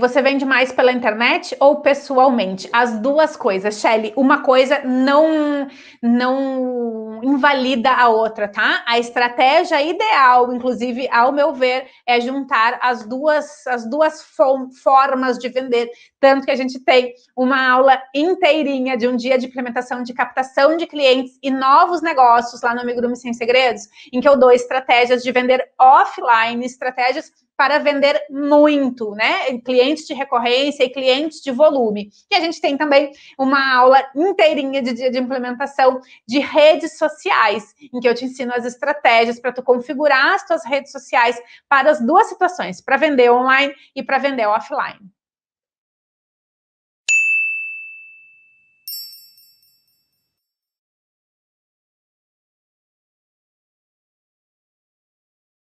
Você vende mais pela internet ou pessoalmente? As duas coisas, Shelly. Uma coisa não não invalida a outra, tá? A estratégia ideal, inclusive, ao meu ver, é juntar as duas as duas formas de vender, tanto que a gente tem uma aula inteirinha de um dia de implementação de captação de clientes e novos negócios lá no Amigurume Sem Segredos, em que eu dou estratégias de vender offline, estratégias para vender muito, né? Clientes de recorrência e clientes de volume. E a gente tem também uma aula inteirinha de, de implementação de redes sociais, em que eu te ensino as estratégias para tu configurar as tuas redes sociais para as duas situações, para vender online e para vender offline.